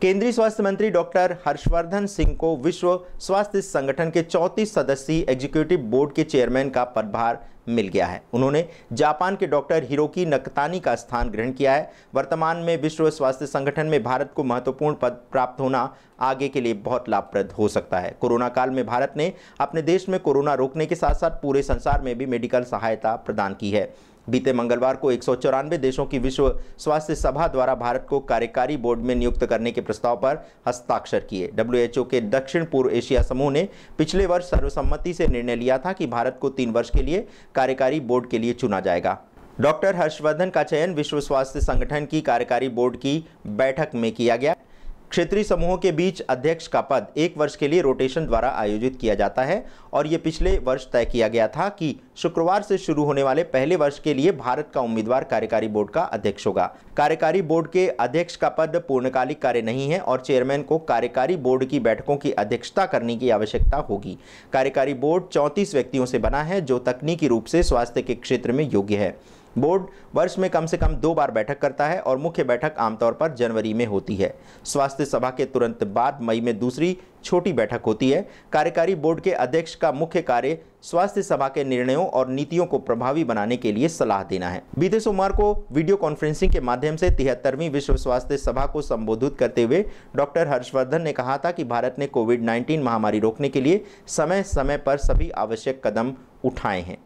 केंद्रीय स्वास्थ्य मंत्री डॉक्टर हर्षवर्धन सिंह को विश्व स्वास्थ्य संगठन के चौंतीस सदस्यीय एग्जीक्यूटिव बोर्ड के चेयरमैन का पदभार मिल गया है उन्होंने जापान के डॉक्टर हिरोकी नकतानी का स्थान ग्रहण किया है वर्तमान में विश्व स्वास्थ्य संगठन में भारत को महत्वपूर्ण पद प्राप्त होना आगे के लिए बहुत लाभप्रद हो सकता है कोरोना काल में भारत ने अपने देश में कोरोना रोकने के साथ साथ पूरे संसार में भी मेडिकल सहायता प्रदान की है बीते मंगलवार को एक देशों की विश्व स्वास्थ्य सभा द्वारा भारत को कार्यकारी बोर्ड में नियुक्त करने के प्रस्ताव पर हस्ताक्षर किए डब्ल्यूएचओ के दक्षिण पूर्व एशिया समूह ने पिछले वर्ष सर्वसम्मति से निर्णय लिया था कि भारत को तीन वर्ष के लिए कार्यकारी बोर्ड के लिए चुना जाएगा डॉक्टर हर्षवर्धन का चयन विश्व स्वास्थ्य संगठन की कार्यकारी बोर्ड की बैठक में किया गया क्षेत्रीय समूहों के बीच अध्यक्ष का पद एक वर्ष के लिए रोटेशन द्वारा आयोजित किया जाता है और ये पिछले वर्ष तय किया गया था कि शुक्रवार से शुरू होने वाले पहले वर्ष के लिए भारत का उम्मीदवार कार्यकारी बोर्ड का अध्यक्ष होगा कार्यकारी बोर्ड के अध्यक्ष का पद पूर्णकालिक कार्य नहीं है और चेयरमैन को कार्यकारी बोर्ड की बैठकों की अध्यक्षता करने की आवश्यकता होगी कार्यकारी बोर्ड चौंतीस व्यक्तियों से बना है जो तकनीकी रूप से स्वास्थ्य के क्षेत्र में योग्य है बोर्ड वर्ष में कम से कम दो बार बैठक करता है और मुख्य बैठक आमतौर पर जनवरी में होती है स्वास्थ्य सभा के तुरंत बाद मई में दूसरी छोटी बैठक होती है कार्यकारी बोर्ड के अध्यक्ष का मुख्य कार्य स्वास्थ्य सभा के निर्णयों और नीतियों को प्रभावी बनाने के लिए सलाह देना है बीते सोमवार को वीडियो कॉन्फ्रेंसिंग के माध्यम से तिहत्तरवीं विश्व स्वास्थ्य सभा को संबोधित करते हुए डॉक्टर हर्षवर्धन ने कहा था कि भारत ने कोविड 19 महामारी रोकने के लिए समय समय पर सभी आवश्यक कदम उठाए हैं